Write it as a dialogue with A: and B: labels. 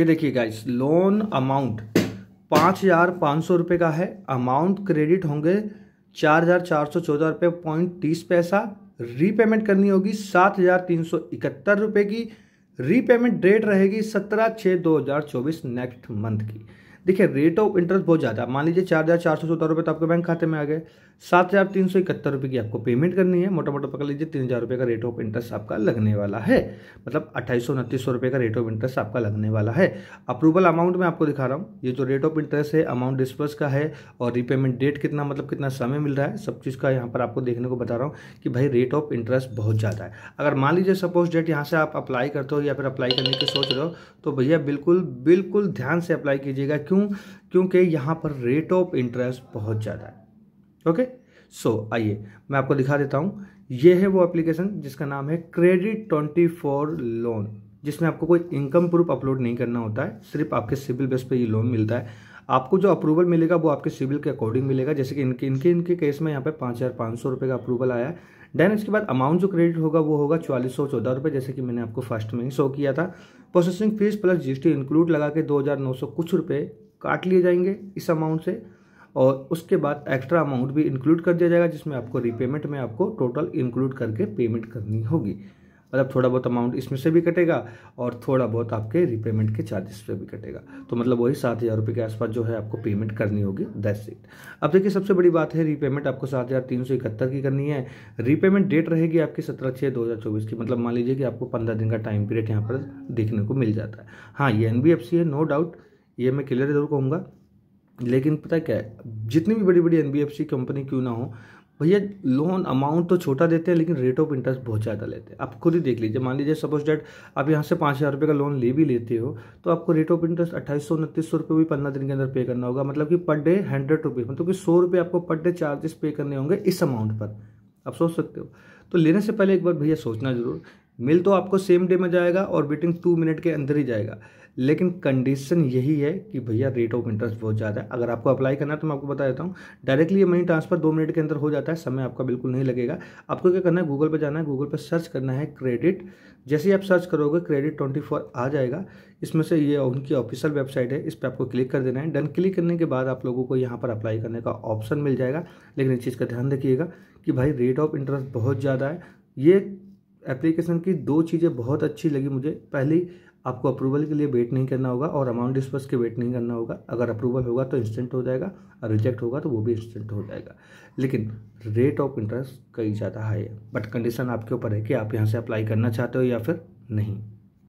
A: ये देखिए guys loan amount पाँच हज़ार पाँच सौ रुपये का है अमाउंट क्रेडिट होंगे चार हज़ार चार सौ चौदह रुपये पॉइंट तीस पैसा रीपेमेंट करनी होगी सात हज़ार तीन सौ इकहत्तर रुपये की रीपेमेंट डेट रहेगी सत्रह छः दो हज़ार चौबीस नेक्स्ट मंथ की देखिए रेट ऑफ इंटरेस्ट बहुत ज़्यादा मान लीजिए चार हज़ार चार सौ चौदह रुपये तो आपके बैंक खाते में आ गए सात हज़ार तीन सौ इकहत्तर रुपये की आपको पेमेंट करनी है मोटा मोटा पकड़ लीजिए तीन हज़ार रुपये का रेट ऑफ इंटरेस्ट आपका लगने वाला है मतलब अट्ठाईस सौ उनतीस सौ रुपये का रेट ऑफ इंटरेस्ट आपका लगने वाला है अप्रूवल अमाउंट मैं आपको दिखा रहा हूँ ये जो रेट ऑफ इंटरेस्ट है अमाउंट डिस्पर्स का है और रिपेमेंट डेट कितना मतलब कितना समय मिल रहा है सब चीज़ का यहाँ पर आपको देखने को बता रहा हूँ कि भाई रेट ऑफ इंटरेस्ट बहुत ज़्यादा है अगर मान लीजिए सपोज डेट यहाँ से आप अप्लाई करते हो या फिर अप्लाई करने की सोच रहे हो तो भैया बिल्कुल बिल्कुल ध्यान से अप्लाई कीजिएगा क्यों क्योंकि यहाँ पर रेट ऑफ इंटरेस्ट बहुत ज़्यादा है ओके सो आइए मैं आपको दिखा देता हूँ ये है वो एप्लीकेशन जिसका नाम है क्रेडिट ट्वेंटी फोर लोन जिसमें आपको कोई इनकम प्रूफ अपलोड नहीं करना होता है सिर्फ आपके सिविल बेस पे ये लोन मिलता है आपको जो अप्रूवल मिलेगा वो आपके सिविल के अकॉर्डिंग मिलेगा जैसे कि इनके इनके इनके केस में यहाँ पे पाँच हज़ार पाँच सौ रुपये का अप्रूवल आया देन इसके बाद अमाउंट जो क्रेडिट होगा वो होगा चालीस सौ चौदह रुपये जैसे कि मैंने आपको फर्स्ट में ही शो किया था processing fees plus T include लगा के दो हज़ार नौ सौ कुछ रुपये काट लिए जाएंगे इस अमाउंट से और उसके बाद एक्स्ट्रा अमाउंट भी इंक्लूड कर दिया जाएगा जिसमें आपको रीपेमेंट में आपको टोटल इंक्लूड करके पेमेंट करनी होगी मतलब थोड़ा बहुत अमाउंट इसमें से भी कटेगा और थोड़ा बहुत आपके रीपेमेंट के चार्जेस पे भी कटेगा तो मतलब वही सात हज़ार रुपये के आसपास जो है आपको पेमेंट करनी होगी दैट्स इट अब देखिए सबसे बड़ी बात है रीपेमेंट आपको सात हज़ार तीन सौ इकहत्तर की करनी है रीपेमेंट डेट रहेगी आपकी सत्रह छः दो हज़ार चौबीस की मतलब मान लीजिए कि आपको पंद्रह दिन का टाइम पीरियड यहाँ पर देखने को मिल जाता है हाँ ये एन है नो डाउट ये मैं क्लियर जरूर कहूँगा लेकिन पता क्या है जितनी भी बड़ी बड़ी एन कंपनी क्यों ना हो भैया लोन अमाउंट तो छोटा देते हैं लेकिन रेट ऑफ इंटरेस्ट बहुत ज़्यादा लेते हैं आप खुद ही देख लीजिए मान लीजिए सपोज डेट आप यहाँ से पाँच हज़ार रुपये का लोन ले भी लेते हो तो आपको रेट ऑफ इंटरेस्ट अट्ठाईस सौ उनतीस सौ रुपये भी पंद्रह दिन के अंदर पे करना होगा मतलब कि पर डे हंड्रेड रुपीज़ मतलब कि सौ रुपये आपको पर डे चार्जेस पे करने होंगे इस अमाउंट पर आप सोच सकते हो तो लेने से पहले एक बार भैया सोचना जरूर मिल तो आपको सेम डे में जाएगा और वेटिंग टू मिनट के अंदर ही जाएगा लेकिन कंडीशन यही है कि भैया रेट ऑफ इंटरेस्ट बहुत ज़्यादा है अगर आपको अप्लाई करना है तो मैं आपको बता देता हूँ डायरेक्टली ये मनी ट्रांसफर दो मिनट के अंदर हो जाता है समय आपका बिल्कुल नहीं लगेगा आपको क्या करना है गूगल पर जाना है गूगल पर सर्च करना है क्रेडिट जैसे ही आप सर्च करोगे क्रेडिट ट्वेंटी फोर आ जाएगा इसमें से ये उनकी ऑफिशियल वेबसाइट है इस पर आपको क्लिक कर देना है डन क्लिक करने के बाद आप लोगों को यहाँ पर अप्लाई करने का ऑप्शन मिल जाएगा लेकिन इस चीज़ का ध्यान रखिएगा कि भाई रेट ऑफ इंटरेस्ट बहुत ज़्यादा है ये एप्लीकेशन की दो चीज़ें बहुत अच्छी लगी मुझे पहली आपको अप्रूवल के लिए वेट नहीं करना होगा और अमाउंट डिस्पर्स के वेट नहीं करना होगा अगर अप्रूवल होगा तो इंस्टेंट हो जाएगा और रिजेक्ट होगा तो वो भी इंस्टेंट हो जाएगा लेकिन रेट ऑफ इंटरेस्ट कई ज़्यादा हाई है बट कंडीशन आपके ऊपर है कि आप यहाँ से अप्लाई करना चाहते हो या फिर नहीं